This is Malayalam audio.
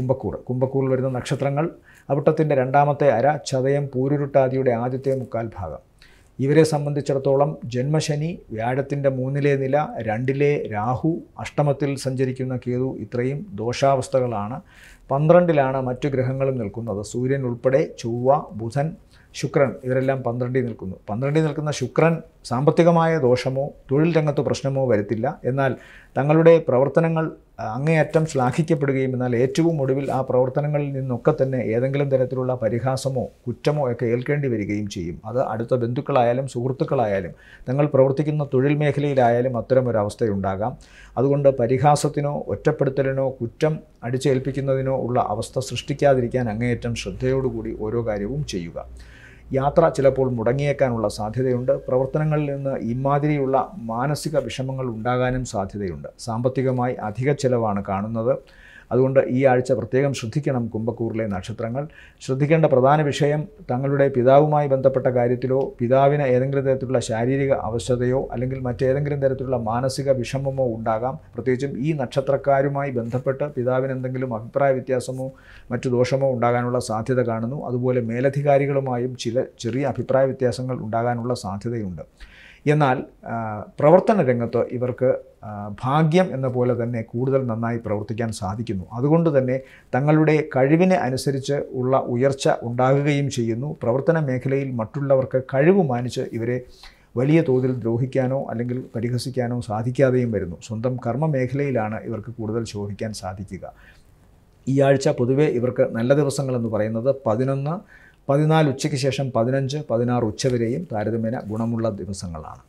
കുംഭക്കൂർ കുംഭക്കൂറിൽ വരുന്ന നക്ഷത്രങ്ങൾ അവിട്ടത്തിൻ്റെ രണ്ടാമത്തെ അര ചതയം പൂരുരുട്ടാദിയുടെ ആദ്യത്തെ മുക്കാൽ ഭാഗം ഇവരെ സംബന്ധിച്ചിടത്തോളം ജന്മശനി വ്യാഴത്തിൻ്റെ മൂന്നിലെ നില രണ്ടിലെ രാഹു അഷ്ടമത്തിൽ സഞ്ചരിക്കുന്ന കേതു ഇത്രയും ദോഷാവസ്ഥകളാണ് പന്ത്രണ്ടിലാണ് മറ്റു ഗ്രഹങ്ങളും നിൽക്കുന്നത് സൂര്യൻ ഉൾപ്പെടെ ചൊവ്വ ബുധൻ ശുക്രൻ ഇവരെല്ലാം പന്ത്രണ്ടിൽ നിൽക്കുന്നു പന്ത്രണ്ടിൽ നിൽക്കുന്ന ശുക്രൻ സാമ്പത്തികമായ ദോഷമോ തൊഴിൽ രംഗത്ത് പ്രശ്നമോ വരുത്തില്ല എന്നാൽ തങ്ങളുടെ പ്രവർത്തനങ്ങൾ അങ്ങേയറ്റം ശ്ലാഘിക്കപ്പെടുകയും എന്നാൽ ഏറ്റവും ഒടുവിൽ ആ പ്രവർത്തനങ്ങളിൽ നിന്നൊക്കെ തന്നെ ഏതെങ്കിലും തരത്തിലുള്ള പരിഹാസമോ കുറ്റമോ ഒക്കെ ഏൽക്കേണ്ടി വരികയും ചെയ്യും അത് അടുത്ത ബന്ധുക്കളായാലും സുഹൃത്തുക്കളായാലും തങ്ങൾ പ്രവർത്തിക്കുന്ന തൊഴിൽ മേഖലയിലായാലും ഒരവസ്ഥയുണ്ടാകാം അതുകൊണ്ട് പരിഹാസത്തിനോ ഒറ്റപ്പെടുത്തലിനോ കുറ്റം അടിച്ചേൽപ്പിക്കുന്നതിനോ ഉള്ള അവസ്ഥ സൃഷ്ടിക്കാതിരിക്കാൻ അങ്ങേയറ്റം ശ്രദ്ധയോടുകൂടി ഓരോ കാര്യവും ചെയ്യുക യാത്ര ചിലപ്പോൾ മുടങ്ങിയേക്കാനുള്ള സാധ്യതയുണ്ട് പ്രവർത്തനങ്ങളിൽ നിന്ന് ഇമാതിരിയുള്ള മാനസിക വിഷമങ്ങൾ ഉണ്ടാകാനും സാധ്യതയുണ്ട് സാമ്പത്തികമായി അധിക ചിലവാണ് കാണുന്നത് അതുകൊണ്ട് ഈ ആഴ്ച പ്രത്യേകം ശ്രദ്ധിക്കണം കുംഭക്കൂറിലെ നക്ഷത്രങ്ങൾ ശ്രദ്ധിക്കേണ്ട പ്രധാന വിഷയം തങ്ങളുടെ പിതാവുമായി ബന്ധപ്പെട്ട കാര്യത്തിലോ പിതാവിന് ഏതെങ്കിലും തരത്തിലുള്ള ശാരീരിക അവശതയോ അല്ലെങ്കിൽ മറ്റേതെങ്കിലും തരത്തിലുള്ള മാനസിക വിഷമമോ ഉണ്ടാകാം പ്രത്യേകിച്ചും ഈ നക്ഷത്രക്കാരുമായി ബന്ധപ്പെട്ട് പിതാവിന് എന്തെങ്കിലും അഭിപ്രായ വ്യത്യാസമോ മറ്റു ദോഷമോ ഉണ്ടാകാനുള്ള സാധ്യത കാണുന്നു അതുപോലെ മേലധികാരികളുമായും ചില ചെറിയ അഭിപ്രായ വ്യത്യാസങ്ങൾ ഉണ്ടാകാനുള്ള സാധ്യതയുണ്ട് എന്നാൽ പ്രവർത്തന രംഗത്ത് ഇവർക്ക് ഭാഗ്യം എന്ന പോലെ തന്നെ കൂടുതൽ നന്നായി പ്രവർത്തിക്കാൻ സാധിക്കുന്നു അതുകൊണ്ട് തന്നെ തങ്ങളുടെ കഴിവിനെ അനുസരിച്ച് ഉള്ള ഉയർച്ച ഉണ്ടാകുകയും ചെയ്യുന്നു പ്രവർത്തന മേഖലയിൽ മറ്റുള്ളവർക്ക് കഴിവ് മാനിച്ച് ഇവരെ വലിയ തോതിൽ ദ്രോഹിക്കാനോ അല്ലെങ്കിൽ പരിഹസിക്കാനോ സാധിക്കാതെയും വരുന്നു സ്വന്തം കർമ്മ മേഖലയിലാണ് ഇവർക്ക് കൂടുതൽ ശോഭിക്കാൻ സാധിക്കുക ഈ ആഴ്ച പൊതുവെ ഇവർക്ക് നല്ല ദിവസങ്ങളെന്ന് പറയുന്നത് പതിനൊന്ന് പതിനാല് ഉച്ചയ്ക്ക് ശേഷം പതിനഞ്ച് പതിനാറ് ഉച്ചവരെയും താരതമ്യേന ഗുണമുള്ള ദിവസങ്ങളാണ്